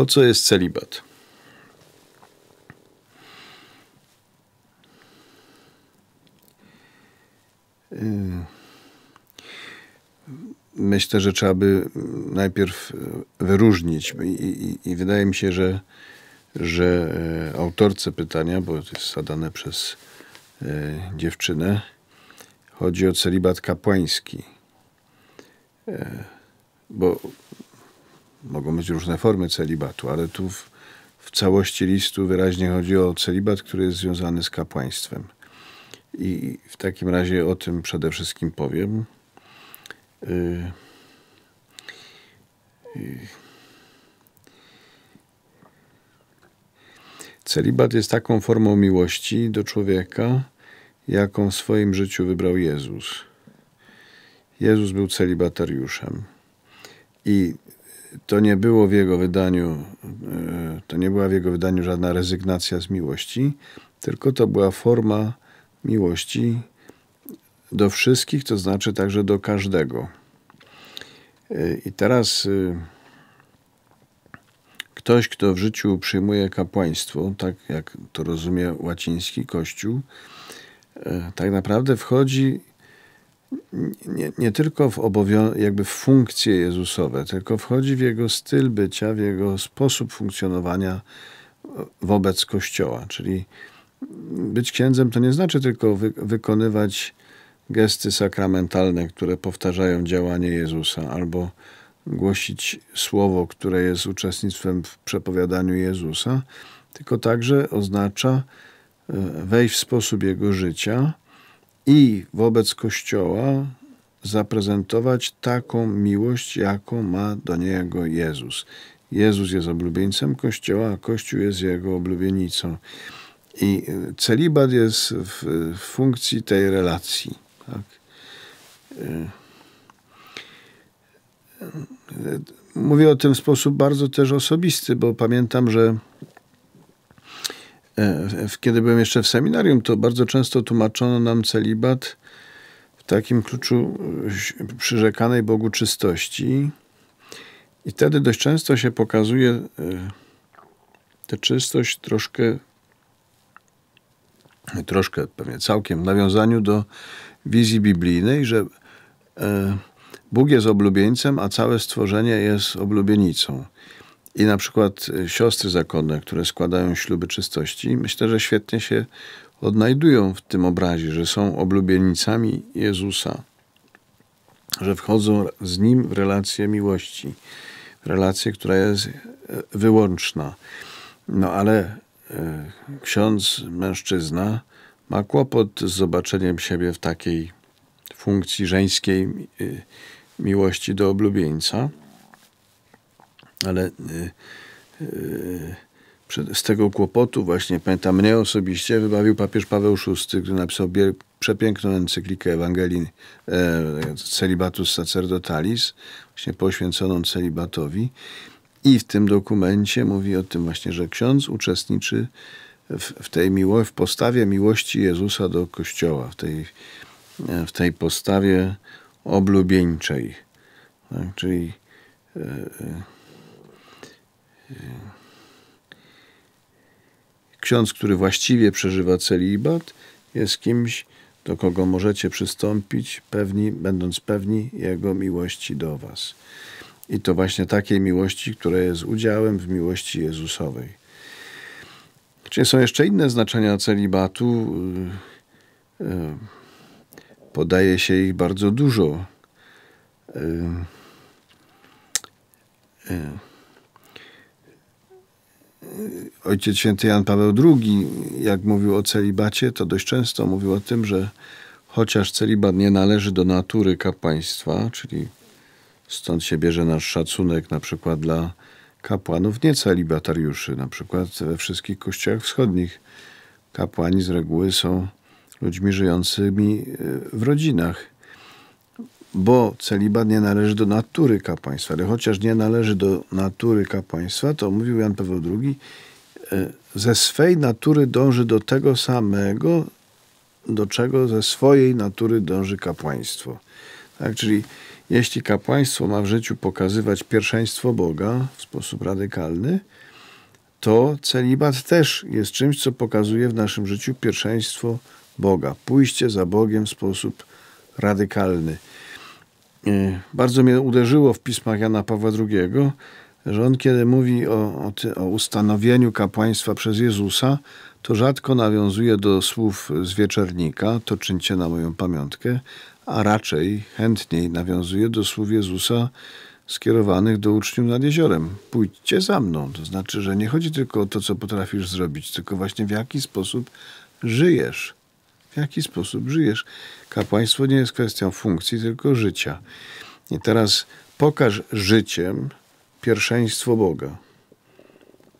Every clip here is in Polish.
Po co jest celibat? Y, myślę, że trzeba by najpierw wyróżnić i, i, i wydaje mi się, że, że e, autorce pytania, bo to jest zadane przez e, dziewczynę, chodzi o celibat kapłański. E, bo mogą być różne formy celibatu, ale tu w, w całości listu wyraźnie chodzi o celibat, który jest związany z kapłaństwem. I w takim razie o tym przede wszystkim powiem. Yy, yy. Celibat jest taką formą miłości do człowieka, jaką w swoim życiu wybrał Jezus. Jezus był celibatariuszem. I to nie było w jego wydaniu, e, to nie była w jego wydaniu żadna rezygnacja z miłości, tylko to była forma miłości do wszystkich, to znaczy także do każdego. E, I teraz e, ktoś, kto w życiu przyjmuje kapłaństwo, tak jak to rozumie łaciński kościół, tak naprawdę wchodzi nie, nie tylko w obowią- jakby w funkcje Jezusowe, tylko wchodzi w jego styl bycia, w jego sposób funkcjonowania e, wobec Kościoła. Czyli być księdzem to nie znaczy tylko wy wykonywać gesty sakramentalne, które powtarzają działanie Jezusa, albo głosić słowo, które jest uczestnictwem w przepowiadaniu Jezusa, tylko także oznacza e, wejść w sposób Jego życia, i wobec Kościoła zaprezentować taką miłość, jaką ma do niego Jezus. Jezus jest oblubieńcem Kościoła, a Kościół jest jego oblubienicą. I y, celibat jest w, funkcji tej relacji. Tak? Y, y, mówię o tym w sposób bardzo też osobisty, bo pamiętam, że E, kiedy byłem jeszcze w seminarium, to bardzo często tłumaczono nam celibat w takim kluczu e, przyrzekanej Bogu czystości. I wtedy dość często się pokazuje e, tę czystość troszkę, troszkę pewnie całkiem w nawiązaniu do wizji biblijnej, że Bóg jest oblubieńcem, a całe stworzenie jest oblubienicą i na przykład e, siostry zakonne, które składają śluby czystości, myślę, że świetnie się odnajdują w tym obrazie, że są oblubienicami Jezusa, że wchodzą z Nim w relację miłości, relację, która jest e, wyłączna. No ale e, ksiądz, mężczyzna ma kłopot z zobaczeniem siebie w takiej funkcji żeńskiej miłości do oblubieńca ale y, y, z tego kłopotu właśnie, pamiętam mnie osobiście, wybawił papież Paweł VI, który napisał przepiękną encyklikę Ewangelii e, Celibatus Sacerdotalis, właśnie poświęconą celibatowi. I w tym dokumencie mówi o tym właśnie, że ksiądz uczestniczy w, w tej miło, w postawie miłości Jezusa do Kościoła, w tej, e, w tej postawie oblubieńczej. Tak? Czyli... E, e Ksiądz, który właściwie przeżywa celibat, jest kimś, do kogo możecie przystąpić, pewni, będąc pewni Jego miłości do Was. I to właśnie takiej miłości, która jest udziałem w miłości Jezusowej. Czy są jeszcze inne znaczenia celibatu? E, e, podaje się ich bardzo dużo. E, Y, ojciec święty Jan Paweł II, jak mówił o celibacie, to dość często mówił o tym, że chociaż celibat nie należy do natury kapłaństwa, czyli stąd się bierze nasz szacunek na przykład dla kapłanów niecelibatariuszy, na przykład we wszystkich kościołach wschodnich kapłani z reguły są ludźmi żyjącymi y, w rodzinach bo celibat nie należy do natury kapłaństwa, ale chociaż nie należy do natury kapłaństwa, to mówił Jan Paweł II, e, ze swej natury dąży do tego samego, do czego ze swojej natury dąży kapłaństwo. Tak, czyli jeśli kapłaństwo ma w życiu pokazywać pierwszeństwo Boga w sposób radykalny, to celibat też jest czymś, co pokazuje w naszym życiu pierwszeństwo Boga, pójście za Bogiem w sposób radykalny. Y, bardzo mnie uderzyło w pismach Jana Pawła II, że on kiedy mówi o, o, o ustanowieniu kapłaństwa przez Jezusa, to rzadko nawiązuje do słów z wieczornika, to czyńcie na moją pamiątkę, a raczej chętniej nawiązuje do słów Jezusa skierowanych do uczniów nad jeziorem. Pójdźcie za mną. To znaczy, że nie chodzi tylko o to, co potrafisz zrobić, tylko właśnie w jaki sposób żyjesz w jaki sposób żyjesz. Kapłaństwo nie jest kwestią funkcji, tylko życia. I teraz pokaż życiem pierwszeństwo Boga.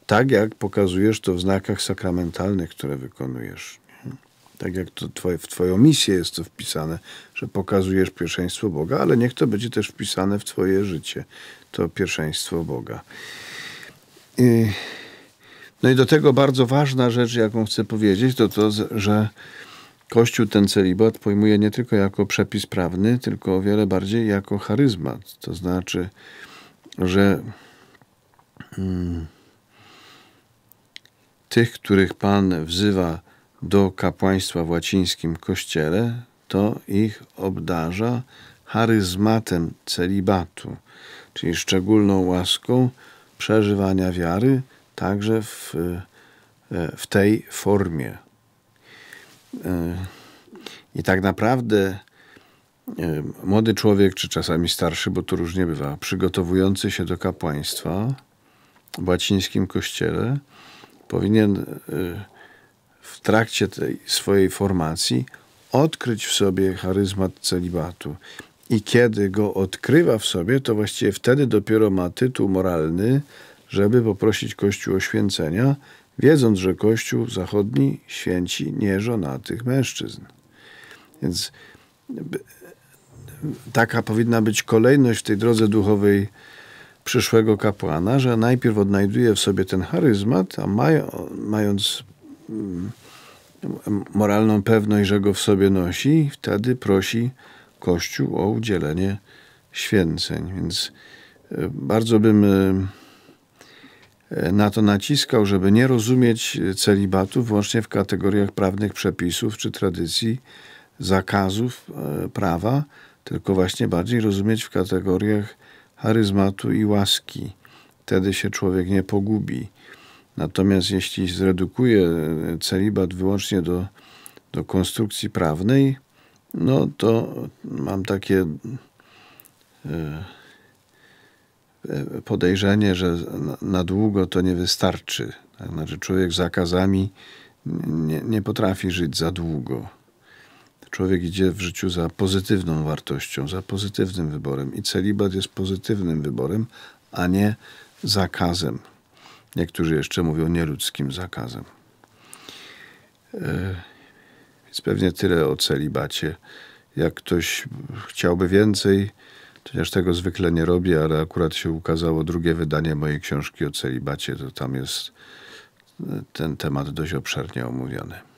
Tak jak pokazujesz to w znakach sakramentalnych, które wykonujesz. Tak jak to twoje, w Twoją misję jest to wpisane, że pokazujesz pierwszeństwo Boga, ale niech to będzie też wpisane w Twoje życie, to pierwszeństwo Boga. I, no i do tego bardzo ważna rzecz, jaką chcę powiedzieć, to to, że Kościół ten celibat pojmuje nie tylko jako przepis prawny, tylko o wiele bardziej jako charyzmat. To znaczy, że hmm, tych, których Pan wzywa do kapłaństwa w łacińskim kościele, to ich obdarza charyzmatem celibatu, czyli szczególną łaską przeżywania wiary także w, e, w tej formie. E, I tak naprawdę e, młody człowiek, czy czasami starszy, bo tu różnie bywa, przygotowujący się do kapłaństwa w łacińskim kościele, powinien e, w trakcie tej swojej formacji odkryć w sobie charyzmat celibatu. I kiedy go odkrywa w sobie, to właściwie wtedy dopiero ma tytuł moralny, żeby poprosić Kościół o święcenia wiedząc, że Kościół zachodni święci nieżonatych mężczyzn. Więc taka powinna być kolejność w tej drodze duchowej przyszłego kapłana, że najpierw odnajduje w sobie ten charyzmat, a mając mm, moralną pewność, że go w sobie nosi, wtedy prosi Kościół o udzielenie święceń. Więc e, bardzo bym e, E, na to naciskał, żeby nie rozumieć celibatu wyłącznie w kategoriach prawnych przepisów czy tradycji, zakazów e, prawa, tylko właśnie bardziej rozumieć w kategoriach charyzmatu i łaski. Wtedy się człowiek nie pogubi. Natomiast jeśli zredukuje e, celibat wyłącznie do, do konstrukcji prawnej, no to mam takie. Yy, E, podejrzenie, że na długo to nie wystarczy. Tak? Znaczy człowiek z nie, nie potrafi żyć za długo. Człowiek idzie w życiu za pozytywną wartością, za pozytywnym wyborem. I celibat jest pozytywnym wyborem, a nie zakazem. Niektórzy jeszcze mówią nieludzkim zakazem. E, więc pewnie tyle o celibacie. Jak ktoś chciałby więcej, Chociaż tego zwykle nie robię, ale akurat się ukazało drugie wydanie mojej książki o celibacie, to tam jest ten temat dość obszernie omówiony.